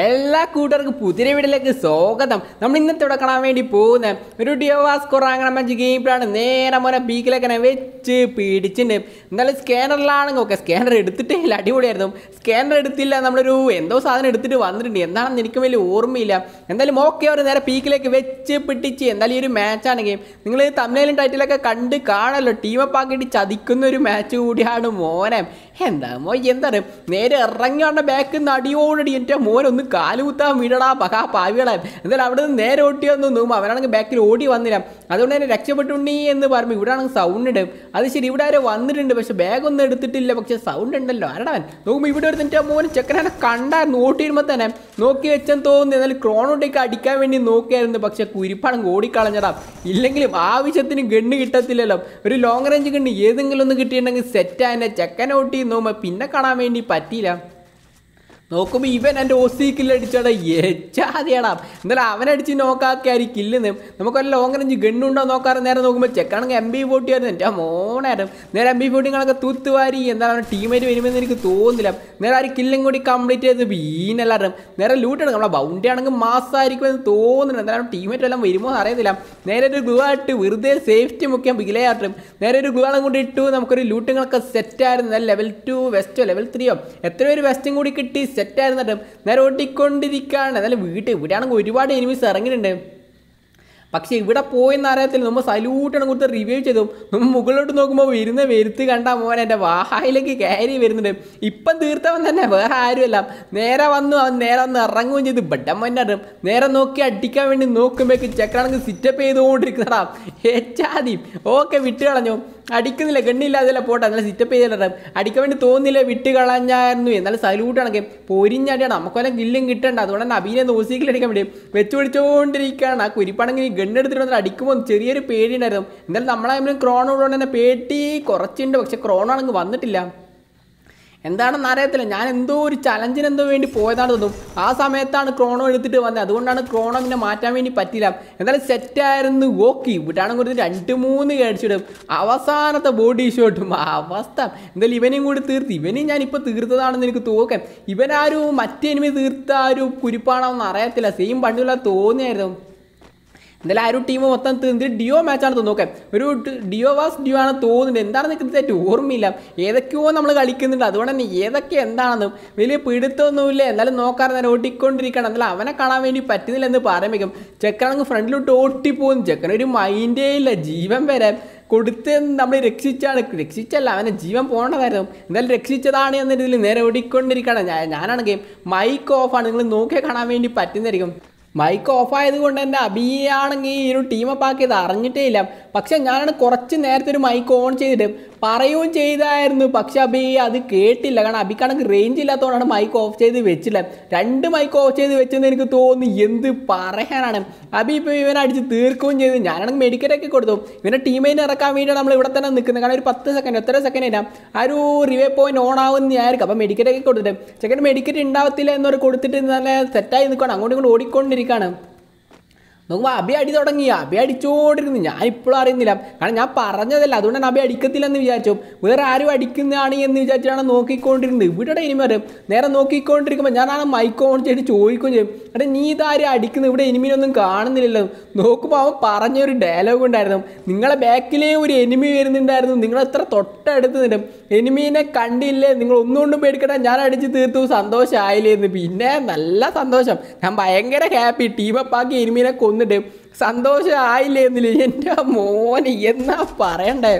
എല്ലാ കൂട്ടർക്കും പുതിയ വീടിലേക്ക് സ്വാഗതം നമ്മൾ ഇന്നത്തെ കാണാൻ വേണ്ടി പോകുന്ന ഒരു ഡിയോവാസ്കോർ അങ്ങനെ മഞ്ച് ഗെയിം പ്ലാണ് നേരെ മോനെ തന്നെ വെച്ച് പിടിച്ചിട്ടുണ്ട് എന്നാലും സ്കാനറിലാണെങ്കിൽ ഓക്കെ സ്കാനർ എടുത്തിട്ടേ ഇല്ല അടിപൊളിയായിരുന്നു സ്കാനർ എടുത്തില്ല നമ്മളൊരു എന്തോ സാധനം എടുത്തിട്ട് വന്നിട്ടുണ്ട് എന്താണെന്ന് എനിക്ക് വലിയ ഓർമ്മയില്ല എന്തായാലും ഓക്കെ അവർ നേരെ പീക്കിലേക്ക് വെച്ച് പിടിച്ച് എന്തായാലും ഈ ഒരു മാച്ചാണ് ഗെയിം നിങ്ങൾ തമിഴിലും ടൈറ്റിലൊക്കെ കണ്ട് കാണല്ലോ ടീമപ്പ് ആക്കിയിട്ട് ചതിക്കുന്ന ഒരു മാച്ച് കൂടിയാണ് മോനെ എന്താ മോ എന്താ നേരെ ഇറങ്ങിയാണ്ട് ബാക്ക് നടിയോടടി എൻ്റെ മോനൊന്ന് കാലുകുത്താൻ വീടടാ പകാ പാവികളെ എന്നാലും അവിടെ നിന്ന് നേരെ ഓട്ടി വന്ന് നോക്കുമ്പോൾ അവനാണെങ്കിൽ ബാക്കിൽ ഓടി വന്നില്ല അതുകൊണ്ട് തന്നെ രക്ഷപ്പെട്ടുണ്ടി എന്ന് പറഞ്ഞു ഇവിടെ ആണെങ്കിൽ സൗണ്ട് ഇടും അത് ശരി ഇവിടെ ആരും വന്നിട്ടുണ്ട് പക്ഷെ ബാഗ് ഒന്നും എടുത്തിട്ടില്ല പക്ഷെ സൗണ്ട് ഉണ്ടല്ലോ ആരടവൻ നോക്കുമ്പോൾ ഇവിടെ ഒരു എൻ്റെ മോൻ ചെക്കനെ കണ്ടായിരുന്നു ഓട്ടി തന്നെ നോക്കി വെച്ചാൽ തോന്നുന്നു എന്നാലും ക്രോണോട്ടേക്ക് അടിക്കാൻ വേണ്ടി നോക്കിയായിരുന്നു പക്ഷെ കുരിപ്പാണെങ്കിൽ ഓടിക്കളഞ്ഞടാ ഇല്ലെങ്കിലും ആവശ്യത്തിന് ഗണ്ണ് കിട്ടത്തില്ലല്ലോ ഒരു ലോങ് റേഞ്ച് ഗണ്ണ് ഏതെങ്കിലും ഒന്ന് കിട്ടിയിട്ടുണ്ടെങ്കിൽ സെറ്റ് സെറ്റായ ചെക്കനെ ഓട്ടി ചെയ്യുന്നു പിന്നെ കാണാൻ വേണ്ടി പറ്റിയില്ല നോക്കുമ്പോൾ ഇവൻ എൻ്റെ ഓസി കില്ലടിച്ചാടാ എച്ചാതെയാടാ എന്നാലും അവനടിച്ച് നോക്കാക്കാരി കില്ലുന്നു നമുക്കൊരു ലോങ് റേഞ്ച് ഗണ്ണുണ്ടോ നോക്കാറ് നേരെ നോക്കുമ്പോൾ ചെക്കാണെങ്കിൽ എം ബി ആയിരുന്നു എൻ്റെ മോണായിരുന്നു നേരെ എം ബി ഫോർട്ടിങ്ങളൊക്കെ തൂത്തുവാരി എന്താണ് അവൻ ടീമേറ്റ് വരുമെന്ന് എനിക്ക് തോന്നുന്നില്ല നേരെ ആ ഒരു കില്ലും കൂടി കംപ്ലീറ്റ് ചെയ്ത് വീനെല്ലാവരും നേരെ ലൂട്ടാണ് നമ്മളെ ബൗണ്ടറി ആണെങ്കിൽ മാസമായിരിക്കുമെന്ന് തോന്നുന്നുണ്ട് എന്തായാലും ടീമേറ്റ് എല്ലാം വരുമോ എന്ന് അറിയത്തില്ല നേരെ ഒരു ഗ്ലൂ ആയിട്ട് വെറുതെ സേഫ്റ്റി മുക്കിയാൽ വിലയാട്ടും നേരെ ഒരു ഗ്ലൂ ആളും കൂടി ഇട്ടു നമുക്കൊരു ലൂട്ടുകളൊക്കെ സെറ്റായിരുന്നു ലെവൽ ടു വെസ്റ്റോ ലെവൽ ത്രീയോ എത്ര ഒരു വെസ്റ്റും കൂടി കിട്ടി സെറ്റായിരുന്നു കേട്ടോ നേരെ ഓടിക്കൊണ്ടിരിക്കുകയാണ് എന്നാലും വീട്ടിൽ ഇവിടെയാണെങ്കിൽ ഒരുപാട് എനിമീസ് ഇറങ്ങിയിട്ടുണ്ട് പക്ഷേ ഇവിടെ പോയെന്ന് അറിയത്തില്ല നമ്മൾ സല്യൂട്ടാണ് കൊടുത്ത് റിവ്യൂ ചെയ്തു നമ്മൾ മുകളിലോട്ട് നോക്കുമ്പോൾ വരുന്ന വരുത്ത് കണ്ടാൽ മോൻ എൻ്റെ വാഹയിലേക്ക് കയറി വരുന്നുണ്ട് ഇപ്പം തീർത്തവൻ തന്നെ വേറെ ആരുമല്ല നേരെ വന്നു അവൻ നേരെ വന്ന് ഇറങ്ങുകയും ചെയ്തു ബട്ടമ്മൻ്റെ നേരെ നോക്കി അടിക്കാൻ വേണ്ടി നോക്കുമ്പോഴേക്കും ചെക്കനാണെങ്കിൽ സിറ്റപ്പ് ചെയ്തുകൊണ്ടിരിക്കുന്നതാ ഏച്ചാതി ഓക്കെ വിട്ട് കളഞ്ഞു അടിക്കുന്നില്ല ഗണ്ണില്ലാതെ പോട്ടെ നല്ല സിറ്റപ്പ് ചെയ്തിട്ടുണ്ടാകും അടിക്കാൻ വേണ്ടി തോന്നില്ല വിട്ട് കളഞ്ഞായിരുന്നു എന്നാലും ആണെങ്കിൽ പൊരിഞ്ഞടിയാണ് നമുക്ക് വല്ല ഗില്ലും കിട്ടണ്ട അതുകൊണ്ട് തന്നെ അഭിനയം നോസിക്കൽ അടിക്കാൻ വേണ്ടി വെച്ച് പിടിച്ചുകൊണ്ടിരിക്കുകയാണ് ആ കുരിപ്പാണെങ്കിൽ ഗണ്ണെടുത്തിട്ട് വന്നിട്ട് അടിക്കുമ്പോൾ ചെറിയൊരു പേടിയുണ്ടായിരുന്നു എന്തായാലും നമ്മളായാലും ക്രോണോടുകൊണ്ട് തന്നെ പേടി കുറച്ചുണ്ട് പക്ഷേ ക്രോണാണെങ്കിൽ വന്നിട്ടില്ല എന്താണെന്ന് അറിയത്തില്ല ഞാൻ എന്തോ ഒരു ചലഞ്ചിന് എന്തോ വേണ്ടി പോയതാണ് തോന്നും ആ സമയത്താണ് ക്രോണോ എടുത്തിട്ട് വന്നത് അതുകൊണ്ടാണ് ക്രോണോ പിന്നെ മാറ്റാൻ വേണ്ടി പറ്റില്ല എന്തായാലും സെറ്റായിരുന്നു ഓക്കി വിട്ടാണ് കൊടുത്ത് രണ്ട് മൂന്ന് കഴിച്ചിടും അവസാനത്തെ ബോഡി ഷോട്ടും അവസ്ഥ എന്തായാലും ഇവനെയും കൂടി തീർത്ത് ഇവനെയും ഞാൻ ഇപ്പോൾ തീർത്തതാണെന്ന് എനിക്ക് തോക്കാം ഇവനാരും മറ്റേ എനിമി തീർത്ത ആ ഒരു കുരിപ്പാണോ എന്ന് അറിയത്തില്ല സെയിം പണ്ടുള്ള തോന്നിയായിരുന്നു എന്തായാലും ആ ഒരു ടീം മൊത്തം തീർന്നിട്ട് ഡിയോ മാച്ചാണ് തോന്നുന്നു ഓക്കെ ഒരു ഡിയോ വാസ് ഡിയോ ആണ് തോന്നുന്നത് എന്താണെന്ന് കൃത്യമായിട്ട് ഓർമ്മയില്ല ഏതൊക്കെയോ നമ്മൾ കളിക്കുന്നുണ്ട് അതുകൊണ്ട് തന്നെ ഏതൊക്കെ എന്താണെന്നും വലിയ പിടുത്തമൊന്നുമില്ല എന്നാലും നോക്കാറ് നേരം ഓട്ടിക്കൊണ്ടിരിക്കണം എന്നാലും അവനെ കാണാൻ വേണ്ടി പറ്റുന്നില്ല എന്ന് പറയുമ്പോൾ ചെക്കനാണെങ്കിൽ ഫ്രണ്ടിലോട്ട് ഓട്ടിപ്പോകുന്നു ചെക്കനൊരു മൈൻഡേ ഇല്ല ജീവൻ വരെ കൊടുത്ത് നമ്മൾ രക്ഷിച്ചാണ് രക്ഷിച്ചല്ല അവനെ ജീവൻ പോകേണ്ടതായിരുന്നു എന്തായാലും രക്ഷിച്ചതാണ് എന്നൊരു ഇതിൽ നേരെ ഓടിക്കൊണ്ടിരിക്കണം ഞാനാണ് ഗെയിം മൈക്ക് ഓഫാണ് നിങ്ങൾ നോക്കിയാൽ കാണാൻ വേണ്ടി പറ്റുന്നതായിരിക്കും മൈക്ക് ഓഫായത് കൊണ്ട് എൻ്റെ അബിയാണെങ്കിൽ ഈ ഒരു ടീമപ്പ് ആക്കിയത് അറിഞ്ഞിട്ടേ ഇല്ല പക്ഷേ ഞാനാണ് കുറച്ച് നേരത്തെ ഒരു മൈക്ക് ഓൺ ചെയ്തിട്ട് പറയുകയും ചെയ്തായിരുന്നു പക്ഷെ അബി അത് കേട്ടില്ല കാരണം കണക്ക് റേഞ്ച് ഇല്ലാത്തതുകൊണ്ടാണ് മൈക്ക് ഓഫ് ചെയ്ത് വെച്ചില്ല രണ്ട് മൈക്ക് ഓഫ് ചെയ്ത് വെച്ചെന്ന് എനിക്ക് തോന്നി എന്ത് പറയാനാണ് അബി ഇപ്പോൾ ഇവനെ അടിച്ച് തീർക്കുകയും ചെയ്തു ഞാനാണെങ്കിൽ മെഡിക്കറ്റൊക്കെ കൊടുത്തു ഇവനെ ടീമിനെ ഇറക്കാൻ വേണ്ടിയാണ് നമ്മൾ ഇവിടെ തന്നെ നിൽക്കുന്നത് കാരണം ഒരു പത്ത് സെക്കൻഡ് എത്ര സെക്കൻഡ് ഇല്ല ആ ഒരു റിവേ പോയിന്റ് ഓൺ ആവുന്നതായിരിക്കും അപ്പോൾ മെഡിക്കറ്റൊക്കെ കൊടുത്തിട്ട് ചെക്കൻ മെഡിക്കറ്റ് ഉണ്ടാവത്തില്ല എന്നൊരു കൊടുത്തിട്ട് നല്ല സെറ്റായി നിൽക്കുകയാണ് അങ്ങോട്ടും ഇങ്ങോട്ട് ഓടിക്കൊണ്ടിരിക്കുകയാണ് നോക്കുമ്പോൾ അബി അടി തുടങ്ങി അബി അടിച്ചോണ്ടിരുന്നു ഞാൻ ഇപ്പോഴും അറിയുന്നില്ല കാരണം ഞാൻ പറഞ്ഞതല്ല അതുകൊണ്ട് തന്നെ അബി അടിക്കത്തില്ലെന്ന് വിചാരിച്ചു വേറെ ആരും അടിക്കുന്നതാണ് എന്ന് വിചാരിച്ചാണ് നോക്കിക്കൊണ്ടിരുന്നത് ഇവിടെ ഇനിമര് നേരെ നോക്കിക്കൊണ്ടിരിക്കുമ്പോൾ ഞാനാണ് മൈക്ക് ഓൺ ചെയ്ത് ചോദിക്കുകയും ചെയ്യും എടാ നീ ഇതാരും അടിക്കുന്നത് ഇവിടെ എനിമിനൊന്നും കാണുന്നില്ലല്ലോ നോക്കുമ്പോൾ അവൻ പറഞ്ഞൊരു ഡയലോഗ് ഉണ്ടായിരുന്നു നിങ്ങളെ ബാക്കിലേ ഒരു എനിമി വരുന്നുണ്ടായിരുന്നു നിങ്ങൾ എത്ര തൊട്ടടുത്ത് നിന്നും എനിമീനെ കണ്ടില്ലേ നിങ്ങൾ ഒന്നുകൊണ്ടും പേടിക്കട്ടെ ഞാൻ അടിച്ച് തീർത്തു സന്തോഷമായില്ലേ എന്ന് പിന്നെ നല്ല സന്തോഷം ഞാൻ ഭയങ്കര ഹാപ്പി ടീമപ്പാക്കി എനിമീനെ കൊന്നു ഇരുന്നിട്ട് സന്തോഷം ആയില്ലേ എന്നില്ല എൻ്റെ മോന് എന്നാ പറയണ്ടേ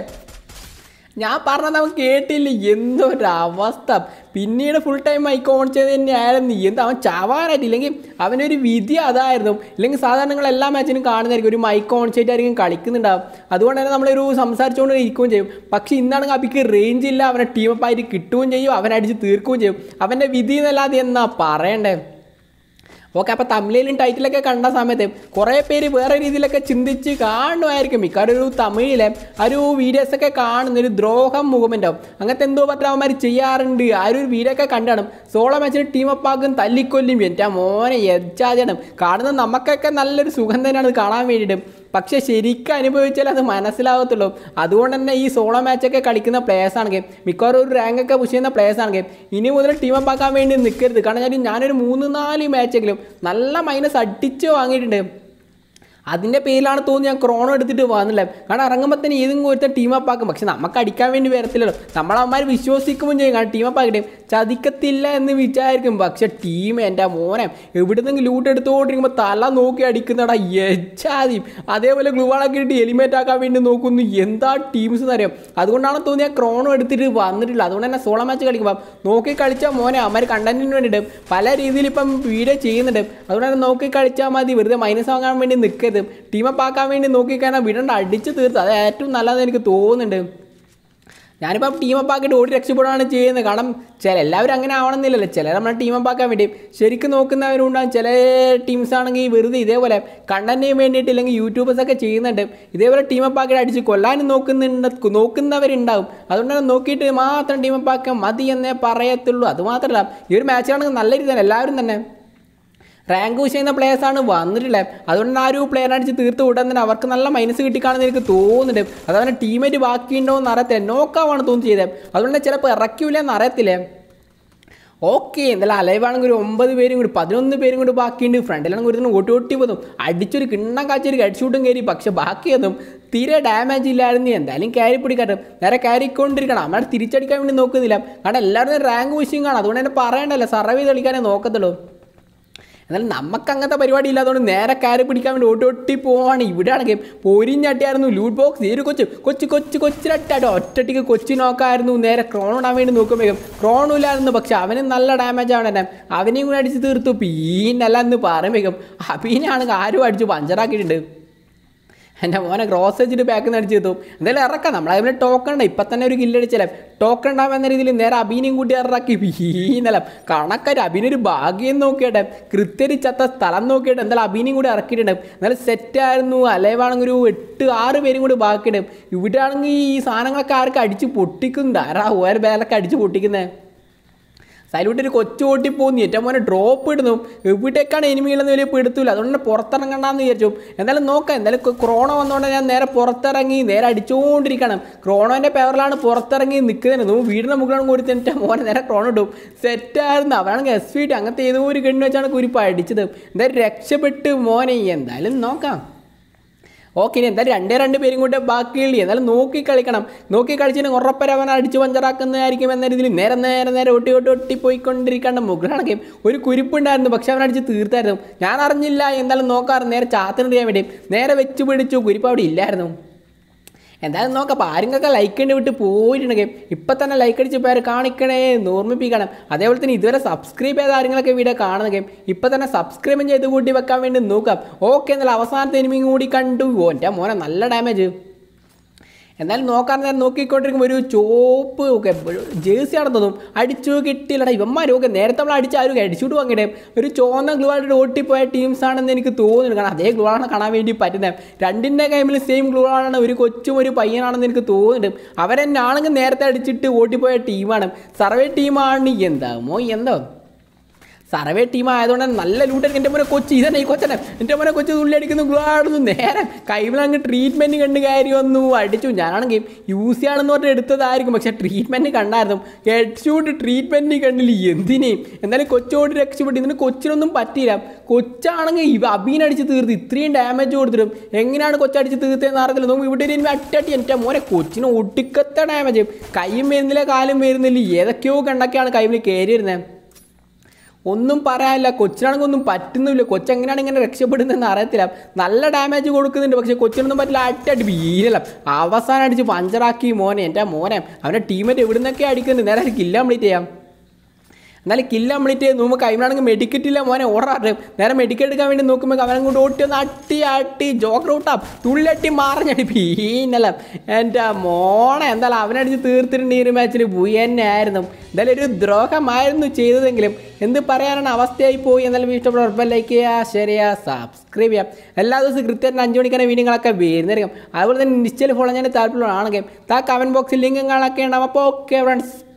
ഞാൻ പറഞ്ഞത് അവൻ കേട്ടില്ല എന്തൊരവസ്ഥ പിന്നീട് ഫുൾ ടൈം ഓൺ ചെയ്ത് തന്നെയായിരുന്നു എന്ത് അവൻ ചാവാനായിട്ട് ഇല്ലെങ്കിൽ അവനൊരു വിധി അതായിരുന്നു ഇല്ലെങ്കിൽ സാധാരണ നിങ്ങൾ എല്ലാ മാച്ചിനും കാണുന്നതായിരിക്കും ഒരു മൈക്കോൺ ചെയ്റ്റ് ആയിരിക്കും കളിക്കുന്നുണ്ടാവും അതുകൊണ്ട് തന്നെ നമ്മളൊരു സംസാരിച്ചുകൊണ്ട് ഇരിക്കുകയും ചെയ്യും പക്ഷേ ഇന്നാണെങ്കിൽ അബിക്ക് റേഞ്ച് ഇല്ല അവനെ ആയിട്ട് കിട്ടുകയും ചെയ്യും അവനടിച്ച് തീർക്കുകയും ചെയ്യും അവൻ്റെ വിധി എന്നല്ലാതെ എന്നാ പറയണ്ടേ ഓക്കെ അപ്പോൾ തമിഴിലും ടൈറ്റിലൊക്കെ കണ്ട സമയത്ത് കുറേ പേര് വേറെ രീതിയിലൊക്കെ ചിന്തിച്ച് കാണുമായിരിക്കും മിക്കവാറും ഒരു തമിഴിലെ ആ ഒരു ഒക്കെ കാണുന്ന ഒരു ദ്രോഹം മൂവ്മെൻ്റ് ആവും അങ്ങനത്തെ എന്തോ പത്രാവന്മാർ ചെയ്യാറുണ്ട് ആ ഒരു വീഡിയോ ഒക്കെ കണ്ടാണ് സോളോ മാച്ചിന് ടീമപ്പാക്കും തല്ലിക്കൊല്ലും എൻ്റെ മോനെ യജാചനം കാണുന്ന നമുക്കൊക്കെ നല്ലൊരു സുഖം തന്നെയാണ് കാണാൻ വേണ്ടിയിട്ട് പക്ഷേ ശരിക്കും അനുഭവിച്ചാൽ അത് മനസ്സിലാകത്തുള്ളൂ അതുകൊണ്ട് തന്നെ ഈ സോളോ മാച്ചൊക്കെ കളിക്കുന്ന പ്ലേയേഴ്സ് ആണെങ്കിൽ മിക്കവാറും ഒരു റാങ്കൊക്കെ പുഷ് ചെയ്യുന്ന പ്ലേയേഴ്സ് ആണെങ്കിൽ ഇനി മുതൽ ടീം അപ്പ് ആക്കാൻ വേണ്ടി നിൽക്കരുത് കാരണം ഞാൻ ഞാനൊരു മൂന്ന് നാല് മാച്ചെങ്കിലും നല്ല മൈനസ് അടിച്ച് വാങ്ങിയിട്ടുണ്ട് അതിൻ്റെ പേരിലാണ് തോന്നുന്നു ഞാൻ ക്രോണോ എടുത്തിട്ട് വന്നില്ല കാരണം ഇറങ്ങുമ്പോൾ തന്നെ ഏതെങ്കിലും ടീം ടീമപ്പ് ആക്കും പക്ഷെ നമുക്ക് അടിക്കാൻ വേണ്ടി വരത്തില്ലല്ലോ നമ്മളവന്മാർ വിശ്വസിക്കുമ്പോൾ ചെയ്യും കാരണം ടീമപ്പ് ആക്കട്ടെ ചതിക്കത്തില്ല എന്ന് വിചാരിക്കും പക്ഷെ ടീം എൻ്റെ മോനെ എവിടുന്നെങ്കിലും ലൂട്ട് എടുത്തുകൊണ്ടിരിക്കുമ്പോൾ തല നോക്കി അടിക്കുന്നടാ യജാതിയും അതേപോലെ ഗ്ലൂവാളൊക്കെ ഇട്ട് എലിമേറ്റ് ആക്കാൻ വേണ്ടി നോക്കുന്നു എന്താ ടീംസ് അറിയാം അതുകൊണ്ടാണ് തോന്നി ഞാൻ ക്രോണോ എടുത്തിട്ട് വന്നിട്ടില്ല അതുകൊണ്ട് തന്നെ സോളോ മാച്ച് കളിക്കുമ്പോൾ നോക്കി കളിച്ചാൽ മോനെ അവന്മാർ കണ്ടന്റിന് വേണ്ടിയിട്ട് പല രീതിയിൽ ഇപ്പം വീഡിയോ ചെയ്യുന്നുണ്ട് അതുകൊണ്ട് തന്നെ നോക്കി കളിച്ചാൽ മതി വെറുതെ മൈനസ് വാങ്ങാൻ വേണ്ടി നിൽക്കരുത് അപ്പ് ആക്കാൻ വേണ്ടി നോക്കിക്കഴിഞ്ഞാൽ വിടണ്ട അടിച്ച് തീർത്ത് അത് ഏറ്റവും നല്ലതെന്ന് എനിക്ക് തോന്നുന്നുണ്ട് അപ്പ് ആക്കിയിട്ട് ഓടി രക്ഷപ്പെടുകയാണ് ചെയ്യുന്നത് കാരണം ചില എല്ലാവരും അങ്ങനെ ആവണമെന്നില്ലല്ലോ ടീം നമ്മളെ ആക്കാൻ വേണ്ടി ശരിക്കും നോക്കുന്നവരുണ്ടാകും ചില ടീംസ് ആണെങ്കിൽ വെറുതെ ഇതേപോലെ കണ്ടന്റിന് വേണ്ടിയിട്ട് ഇല്ലെങ്കിൽ യൂട്യൂബേഴ്സൊക്കെ ചെയ്യുന്നുണ്ട് ഇതേപോലെ ആക്കിയിട്ട് അടിച്ച് കൊല്ലാനും നോക്കുന്നുണ്ട് നോക്കുന്നവരുണ്ടാവും അതുകൊണ്ടാണ് നോക്കിയിട്ട് മാത്രം ആക്കാൻ മതി എന്നേ പറയത്തുള്ളൂ അതുമാത്രമല്ല ഈ ഒരു മാച്ചാണെങ്കിൽ നല്ല തന്നെ എല്ലാവരും തന്നെ റാങ്ക് പുഷ് ചെയ്യുന്ന പ്ലേയേഴ്സാണ് വന്നിട്ടുള്ളത് അതുകൊണ്ട് ആ ഒരു പ്ലെയർ അടിച്ച് തീർത്ത് വിടാൻ തന്നെ അവർക്ക് നല്ല മൈനസ് കിട്ടിക്കാണെന്ന് എനിക്ക് തോന്നുന്നുണ്ട് അതവൻ്റെ ടീമേറ്റ് ബാക്കിയുണ്ടോ എന്ന് അറിയത്തില്ല നോക്കാവാണ് തോന്നി ചെയ്തത് അതുകൊണ്ട് ചിലപ്പോൾ ഇറക്കില്ല എന്ന് അറിയത്തില്ലേ ഓക്കെ എന്തായാലും അലൈവാണെങ്കിൽ ഒരു ഒമ്പത് പേരും കൂടി പതിനൊന്ന് പേരും കൂടി ബാക്കിയുണ്ട് ഫ്രണ്ടിലാണെങ്കിൽ തന്നെ ഓട്ടി ഓട്ടി പോകും അടിച്ചൊരു കിണ്ണം കാച്ചൊരു കടിച്ചൂട്ടും കയറി പക്ഷെ ബാക്കിയൊന്നും തീരെ ഡാമേജ് ഇല്ലായിരുന്നു എന്തായാലും ക്യാരി പിടിക്കട്ടെ നേരെ ക്യാരിക്കൊണ്ടിരിക്കണം അമ്മയുടെ തിരിച്ചടിക്കാൻ വേണ്ടി നോക്കുന്നില്ല കാരണം എല്ലാവരും റാങ്ക് വിഷയം കാണാം അതുകൊണ്ട് തന്നെ പറയണ്ടല്ലോ സർവേ കളിക്കാനേ നോക്കത്തുള്ളൂ എന്നാൽ നമുക്ക് അങ്ങനത്തെ പരിപാടി ഇല്ലാത്തതുകൊണ്ട് നേരെ കയറി പിടിക്കാൻ വേണ്ടി ഒട്ടൊട്ടി പോവാണ് ഗെയിം പൊരിഞ്ഞട്ടിയായിരുന്നു ലൂട്ട് ബോക്സ് ഏത് കൊച്ചു കൊച്ചു കൊച്ചു കൊച്ചിലട്ടാട്ടോ ഒറ്റട്ടിക്ക് കൊച്ചി നോക്കായിരുന്നു നേരെ ക്രോൺ ഇടാൻ വേണ്ടി നോക്കുമ്പോഴേക്കും ഇല്ലായിരുന്നു പക്ഷെ അവന് നല്ല ഡാമേജ് ആവണേ അവനെയും കൂടെ അടിച്ച് തീർത്തു പീനല്ല എന്ന് പറയുമ്പോഴേക്കും അബീനാണെങ്കിൽ ആരും അടിച്ച് പഞ്ചറാക്കിയിട്ടുണ്ട് എൻ്റെ മോനെ ക്രോസ് വെച്ചിട്ട് ബാക്കിൽ നിന്ന് അടിച്ച് എത്തും എന്തായാലും ഇറക്കാം നമ്മൾ അതിന് ടോക്കൺ ഉണ്ടാവും ഇപ്പം തന്നെ ഒരു കില്ലടിച്ചാലും ടോക്കൺ ഉണ്ടാവും എന്ന രീതിയിൽ നേരെ അബീനെയും കൂട്ടി ഇറക്കി വീന്നലം കണക്കാർ അബീനൊരു ഭാഗ്യം നോക്കിയിട്ടെ കൃത്യരിച്ചത്ത സ്ഥലം നോക്കിയിട്ട് എന്തായാലും അബീനെയും കൂടി ഇറക്കിയിട്ടുണ്ട് എന്നാലും സെറ്റായിരുന്നു അലേവാണെങ്കിൽ ഒരു എട്ട് ആറ് പേരും കൂടി ബാക്കിയിടും ഇവിടെ ആണെങ്കിൽ ഈ സാധനങ്ങളൊക്കെ ആർക്ക് അടിച്ച് പൊട്ടിക്കുന്നുണ്ട് ആരാ ഓരോ പേരൊക്കെ അടിച്ച് പൊട്ടിക്കുന്നത് സൈലൂട്ട് ഒരു കൊച്ചു ഓട്ടി പോകുന്നു ഏറ്റവും മോനെ ഡ്രോപ്പ് ഇടുന്നു എവിടേക്കാണ് എനിമികളെന്ന് വലിയ പിടുത്തില്ല അതുകൊണ്ട് പുറത്തിറങ്ങണ്ടെന്ന് വിചാരിച്ചു എന്തായാലും നോക്കാം എന്തായാലും ക്രോണ വന്നുകൊണ്ട് ഞാൻ നേരെ പുറത്തിറങ്ങി നേരെ അടിച്ചുകൊണ്ടിരിക്കണം ക്രോണോൻ്റെ പേവറിലാണ് പുറത്തിറങ്ങി നിൽക്കുന്നത് നോ വീടിൻ്റെ മുകളിലാണ് കൂടി തന്നെ മോനെ നേരെ ക്രോണോ ഇടും സെറ്റായിരുന്നു അവരാണെങ്കിൽ എസ് വി ടി അങ്ങനത്തെ ഏതോ ഒരു കണ്ണ് വെച്ചാണ് കുരിപ്പ് അടിച്ചത് എന്തായാലും രക്ഷപ്പെട്ട് മോനെ എന്തായാലും നോക്കാം ഓക്കെ ഇനി എന്തായാലും രണ്ടേ രണ്ട് പേരും കൂടെ ബാക്കിയുള്ളി എന്നാലും നോക്കി കളിക്കണം നോക്കി കളിച്ചതിന് ഉറപ്പരവൻ അടിച്ച് പഞ്ചറാക്കുന്നതായിരിക്കും എന്ന രീതിയിൽ നേരെ നേരെ നേരെ ഒട്ടി ഒട്ടി ഒട്ടി പോയിക്കൊണ്ടിരിക്കാണ്ട് മുകളാണ് ഗെയിം ഒരു കുരിപ്പുണ്ടായിരുന്നു പക്ഷെ അവൻ അടിച്ച് തീർത്തായിരുന്നു ഞാൻ അറിഞ്ഞില്ല എന്തായാലും നോക്കാറ് നേരെ ചാത്തിനറിയാൻ വേണ്ടി നേരെ വെച്ച് പിടിച്ചു കുരിപ്പ് അവിടെ ഇല്ലായിരുന്നു എന്തായാലും നോക്കാം അപ്പോൾ ആരെങ്കിലൊക്കെ ലൈക്ക് ഉണ്ട് വിട്ട് പോയിട്ടുണ്ടെങ്കിൽ ഇപ്പം തന്നെ ലൈക്ക് അടിച്ച് പേര് കാണിക്കണേ ഓർമ്മിപ്പിക്കണം അതേപോലെ തന്നെ ഇതുവരെ സബ്സ്ക്രൈബ് ചെയ്ത ആരെങ്കിലൊക്കെ വീഡിയോ കാണുന്നെങ്കിൽ ഇപ്പം തന്നെ സബ്സ്ക്രൈബും ചെയ്ത് കൂട്ടി വെക്കാൻ വേണ്ടി നോക്കാം ഓക്കെ എന്നാലും അവസാനത്തെ ഇനിമയും കൂടി കണ്ടു ഓൻ്റെ മോനെ നല്ല ഡാമേജ് എന്നാലും നോക്കാൻ നേരം നോക്കിക്കൊണ്ടിരിക്കുമ്പോൾ ഒരു ചോപ്പ് ഒക്കെ ജേഴ്സി ആണെന്ന് തോന്നും അടിച്ചു കിട്ടിയില്ലടാ ഇവന്മാരൊക്കെ നേരത്തെ നമ്മൾ അടിച്ച ആരും അടിച്ചുകൊണ്ട് വാങ്ങിയിട്ടേ ഒരു ചോന്ന ഗ്ലൂ ആയിട്ട് ടീംസ് ആണെന്ന് എനിക്ക് തോന്നുന്നു കാരണം അതേ ഗ്ലൂവാളാണ് കാണാൻ വേണ്ടി പറ്റുന്നത് രണ്ടിൻ്റെ ഗെയിമിൽ സെയിം ഗ്ലൂവാളാണ് ഒരു കൊച്ചും ഒരു പയ്യനാണെന്ന് എനിക്ക് തോന്നുന്നുണ്ട് അവരെന്നാണെങ്കിൽ നേരത്തെ അടിച്ചിട്ട് ഓട്ടിപ്പോയ ടീമാണ് സർവേ ടീമാണ് എന്താമോ എന്താ സർവേ ടീം ആയതുകൊണ്ട് നല്ല ലൂട്ടൻ എൻ്റെ മോനെ കൊച്ചി ഇതന്നെ ഈ കൊച്ചനെ എൻ്റെ മോനെ കൊച്ചു തുള്ളി അടിക്കുന്നു ഗ്ലോ ആടുന്നു നേരെ അങ്ങ് ട്രീറ്റ്മെൻറ്റ് കണ്ട് കാര്യം ഒന്നു അടിച്ചു ഞാനാണെങ്കിൽ യൂസ് ചെയ്യണമെന്ന് പറഞ്ഞ് എടുത്തതായിരിക്കും പക്ഷേ ട്രീറ്റ്മെൻറ്റ് കണ്ടായിരുന്നു ഹെഡ്ഷൂട്ട് ട്രീറ്റ്മെൻറ്റ് കണ്ടില്ല എന്തിനേയും എന്നാലും കൊച്ചോട് രക്ഷപ്പെട്ടു ഇതിന് കൊച്ചിനൊന്നും പറ്റിയില്ല കൊച്ചാണെങ്കിൽ ഇവ അബീനടിച്ച് തീർത്ത് ഇത്രയും ഡാമേജ് കൊടുത്തിട്ടും എങ്ങനെയാണ് കൊച്ചടിച്ച് തീർത്തതെന്ന് അറിയത്തില്ല നോക്കും ഇവിടെ ഇരുന്ന് അട്ടട്ടി എൻ്റെ മോനെ കൊച്ചിന് ഒടുക്കത്തെ ഡാമേജ് കൈയും വരുന്നില്ല കാലും വരുന്നില്ല ഏതൊക്കെയോ കണ്ടൊക്കെയാണ് കൈവിൽ കയറി വരുന്നത് ഒന്നും പറയാനില്ല കൊച്ചിനാണെങ്കിൽ ഒന്നും പറ്റുന്നില്ല കൊച്ചെങ്ങനെയാണ് ഇങ്ങനെ രക്ഷപ്പെടുന്നതെന്ന് അറിയത്തില്ല നല്ല ഡാമേജ് കൊടുക്കുന്നുണ്ട് പക്ഷേ കൊച്ചിനൊന്നും പറ്റില്ല അട്ടടി വീരല്ല അവസാനം അടിച്ച് പഞ്ചറാക്കി മോനെ എൻ്റെ മോനെ അവൻ്റെ ടീമേറ്റ് എവിടുന്നൊക്കെ അടിക്കുന്നുണ്ട് നേരെ കില്ല കംപ്ലീറ്റ് ചെയ്യാം എന്നാലും കില്ല കംപ്ലീറ്റ് നോക്കുമ്പോൾ കൈമനാണെങ്കിൽ മെഡിക്കറ്റ് ഇല്ല മോനെ ഓടാറ് നേരെ മെഡിക്കറ്റ് എടുക്കാൻ വേണ്ടി നോക്കുമ്പോൾ അവനെ കൊണ്ട് ഓട്ടി ഒന്ന് അട്ടി അട്ടി ജോക്കർ ഔട്ടാ തുള്ളട്ടി മാറഞ്ഞടി പീന്നല്ല എൻ്റെ മോണെ എന്തായാലും അവനടിച്ച് തീർത്തിട്ടുണ്ട് ഈ ഒരു മാച്ചിൽ തന്നെ ആയിരുന്നു എന്തായാലും ഒരു ദ്രോഹമായിരുന്നു ചെയ്തതെങ്കിലും എന്ത് പറയാനാണ് അവസ്ഥയായി പോയി എന്നാലും ഇഷ്ടപ്പെട്ട ഉറപ്പം ലൈക്ക് ചെയ്യുക ഷെയർ ചെയ്യുക സബ്സ്ക്രൈബ് ചെയ്യാം എല്ലാ ദിവസവും കൃത്യമായിട്ട് അഞ്ച് മണിക്കാണ് വീഡിയോകളൊക്കെ വരുന്നതായിരിക്കും അതുപോലെ തന്നെ നിശ്ചയം ഫോളോ ചെയ്യാൻ താല്പര്യമുള്ളതാണെങ്കിൽ താ കമൻറ്റ് ബോക്സിൽ ലിങ്ക് കാണാനൊക്കെ ഉണ്ടാവും അപ്പോൾ ഓക്കെ ഫ്രണ്ട്സ്